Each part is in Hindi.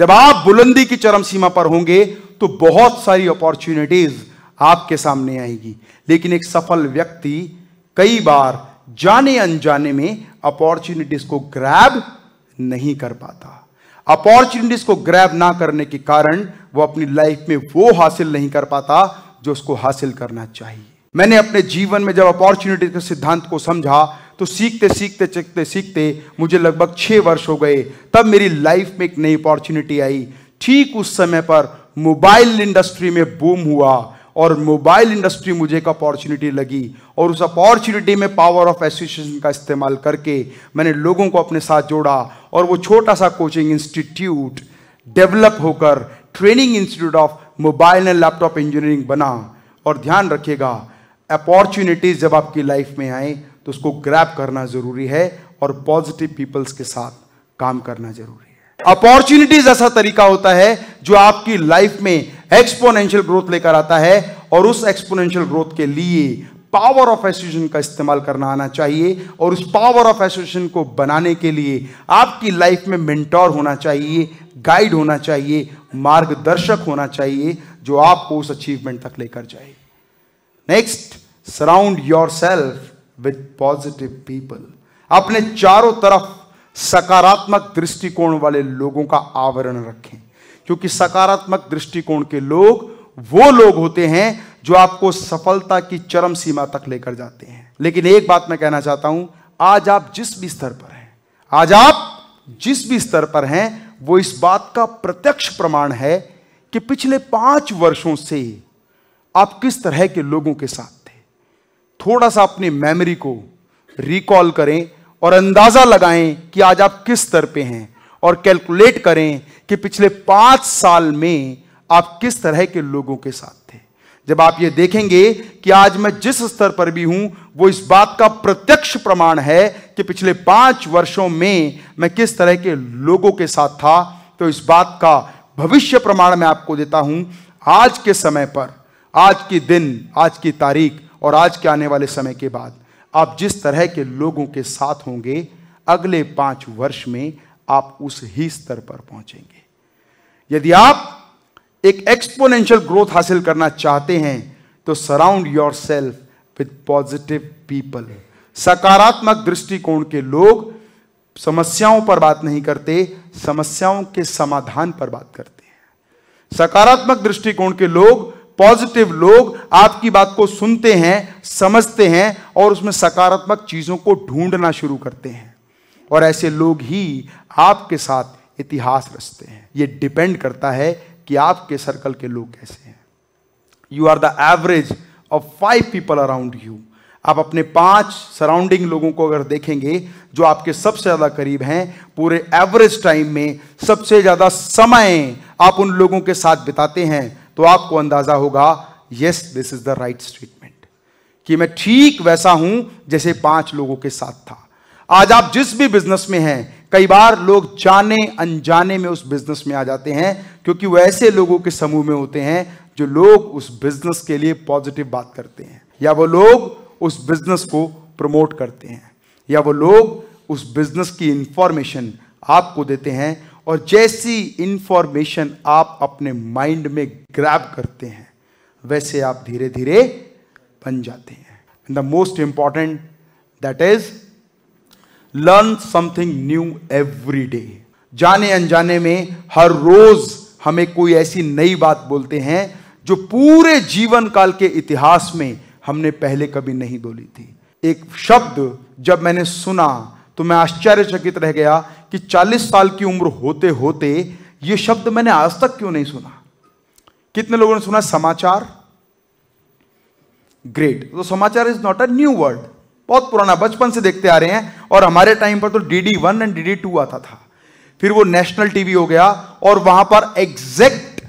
जब आप बुलंदी की चरम सीमा पर होंगे तो बहुत सारी अपॉर्चुनिटीज आपके सामने आएगी लेकिन एक सफल व्यक्ति कई बार जाने अनजाने में अपॉर्चुनिटीज को ग्रैब नहीं कर पाता अपॉर्चुनिटीज को ग्रैब ना करने के कारण वो अपनी लाइफ में वो हासिल नहीं कर पाता जो उसको हासिल करना चाहिए मैंने अपने जीवन में जब अपॉर्चुनिटी के सिद्धांत को समझा तो सीखते सीखते सीखते सीखते मुझे लगभग छः वर्ष हो गए तब मेरी लाइफ में एक नई अपॉर्चुनिटी आई ठीक उस समय पर मोबाइल इंडस्ट्री में बूम हुआ और मोबाइल इंडस्ट्री मुझे एक अपॉर्चुनिटी लगी और उस अपॉर्चुनिटी में पावर ऑफ एसोसिएशन का इस्तेमाल करके मैंने लोगों को अपने साथ जोड़ा और वो छोटा सा कोचिंग इंस्टीट्यूट डेवलप होकर training institute of mobile and laptop engineering बना और ध्यान रखिएगा अपॉर्चुनिटीज जब आपकी लाइफ में आए तो उसको ग्रैप करना जरूरी है और पॉजिटिव पीपल्स के साथ काम करना जरूरी है अपॉर्चुनिटीज ऐसा तरीका होता है जो आपकी लाइफ में एक्सपोनेंशियल ग्रोथ लेकर आता है और उस एक्सपोनेंशियल ग्रोथ के लिए पावर ऑफ एसोसिएशन का इस्तेमाल करना आना चाहिए और उस पावर ऑफ एसोसिएशन को बनाने के लिए आपकी लाइफ में मेंटोर होना चाहिए गाइड होना चाहिए मार्गदर्शक होना चाहिए जो आपको उस अचीवमेंट तक लेकर जाए next surround yourself with positive people अपने चारों तरफ सकारात्मक दृष्टिकोण वाले लोगों का आवरण रखें क्योंकि सकारात्मक दृष्टिकोण के लोग वो लोग होते हैं जो आपको सफलता की चरम सीमा तक लेकर जाते हैं लेकिन एक बात मैं कहना चाहता हूं आज आप जिस भी स्तर पर हैं आज आप जिस भी स्तर पर हैं वो इस बात का प्रत्यक्ष प्रमाण है कि पिछले पांच वर्षों से आप किस तरह के लोगों के साथ थोड़ा सा अपनी मेमोरी को रिकॉल करें और अंदाजा लगाएं कि आज आप किस स्तर पे हैं और कैलकुलेट करें कि पिछले पांच साल में आप किस तरह के लोगों के साथ थे जब आप ये देखेंगे कि आज मैं जिस स्तर पर भी हूं वो इस बात का प्रत्यक्ष प्रमाण है कि पिछले पांच वर्षों में मैं किस तरह के लोगों के साथ था तो इस बात का भविष्य प्रमाण मैं आपको देता हूं आज के समय पर आज के दिन आज की तारीख और आज के आने वाले समय के बाद आप जिस तरह के लोगों के साथ होंगे अगले पांच वर्ष में आप उस ही स्तर पर पहुंचेंगे यदि आप एक एक्सपोनेंशियल ग्रोथ हासिल करना चाहते हैं तो surround yourself with positive people सकारात्मक दृष्टिकोण के लोग समस्याओं पर बात नहीं करते समस्याओं के समाधान पर बात करते हैं सकारात्मक दृष्टिकोण के लोग पॉजिटिव लोग आपकी बात को सुनते हैं समझते हैं और उसमें सकारात्मक चीज़ों को ढूंढना शुरू करते हैं और ऐसे लोग ही आपके साथ इतिहास रचते हैं ये डिपेंड करता है कि आपके सर्कल के लोग कैसे हैं you are the average of five people around you आप अपने पांच सराउंडिंग लोगों को अगर देखेंगे जो आपके सबसे ज़्यादा करीब हैं पूरे एवरेज टाइम में सबसे ज़्यादा समय आप उन लोगों के साथ बिताते हैं तो आपको अंदाजा होगा yes this is the right statement कि मैं ठीक वैसा हूं जैसे पांच लोगों के साथ था आज आप जिस भी बिजनेस में हैं कई बार लोग जाने अनजाने में उस बिजनेस में आ जाते हैं क्योंकि वो ऐसे लोगों के समूह में होते हैं जो लोग उस बिजनेस के लिए पॉजिटिव बात करते हैं या वो लोग उस बिजनेस को प्रमोट करते हैं या वो लोग उस बिजनेस की इंफॉर्मेशन आपको देते हैं और जैसी इंफॉर्मेशन आप अपने माइंड में ग्रैब करते हैं वैसे आप धीरे धीरे बन जाते हैं and the most important that is learn something new every day जाने अनजाने में हर रोज हमें कोई ऐसी नई बात बोलते हैं जो पूरे जीवन काल के इतिहास में हमने पहले कभी नहीं बोली थी एक शब्द जब मैंने सुना तो मैं आश्चर्यचकित रह गया कि 40 साल की उम्र होते होते ये शब्द मैंने आज तक क्यों नहीं सुना कितने लोगों ने सुना समाचार ग्रेट तो समाचार is not a new word बहुत पुराना बचपन से देखते आ रहे हैं और हमारे टाइम पर तो D D one and D D two आता था फिर वो नेशनल टीवी हो गया और वहां पर एग्जैक्ट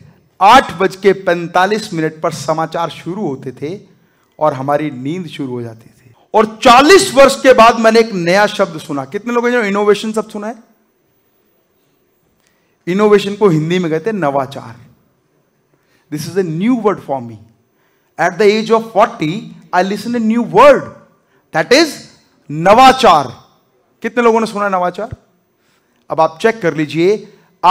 आठ बज के पैंतालीस मिनट पर समाचार शुरू होते थे और हमारी नींद शुरू हो जाती थी और 40 वर्ष के बाद मैंने एक नया शब्द सुना कितने लोगों ने इनोवेशन शब्द सुना है इनोवेशन को हिंदी में कहते हैं नवाचार this is a new word for me at the age of forty I listen a new word that is नवाचार कितने लोगों ने सुना नवाचार अब आप चेक कर लीजिए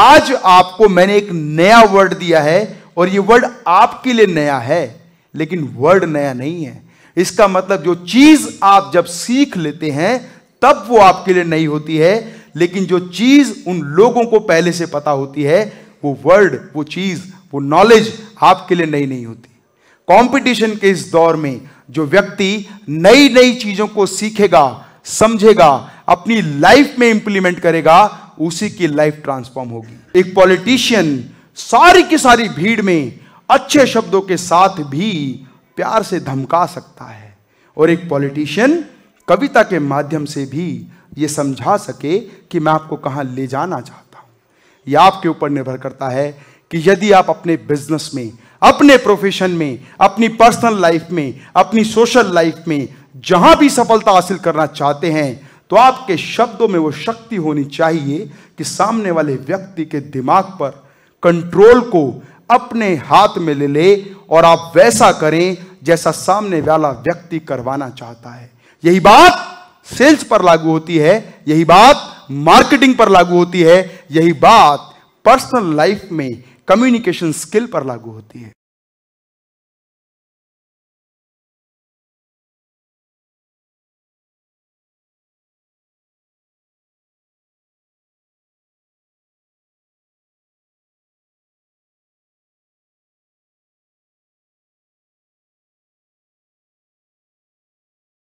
आज आपको मैंने एक नया वर्ड दिया है और ये वर्ड आपके लिए नया है लेकिन वर्ड नया नहीं है इसका मतलब जो चीज आप जब सीख लेते हैं तब वो आपके लिए नई होती है लेकिन जो चीज उन लोगों को पहले से पता होती है वो वर्ड वो चीज वो नॉलेज आपके लिए नई नहीं होती कंपटीशन के इस दौर में जो व्यक्ति नई नई चीजों को सीखेगा समझेगा अपनी लाइफ में इंप्लीमेंट करेगा उसी की लाइफ ट्रांसफॉर्म होगी एक पॉलिटिशियन सारी की सारी भीड़ में अच्छे शब्दों के साथ भी प्यार से धमका सकता है और एक पॉलिटिशियन कविता के माध्यम से भी ये समझा सके कि मैं आपको कहाँ ले जाना चाहता हूँ ये आपके ऊपर निर्भर करता है कि यदि आप अपने बिजनेस में अपने प्रोफेशन में अपनी पर्सनल लाइफ में अपनी सोशल लाइफ में जहां भी सफलता हासिल करना चाहते हैं तो आपके शब्दों में वो शक्ति होनी चाहिए कि सामने वाले व्यक्ति के दिमाग पर कंट्रोल को अपने हाथ में ले ले और आप वैसा करें जैसा सामने वाला व्यक्ति करवाना चाहता है यही बात सेल्स पर लागू होती है यही बात मार्केटिंग पर लागू होती है यही बात पर्सनल लाइफ में कम्युनिकेशन स्किल पर लागू होती है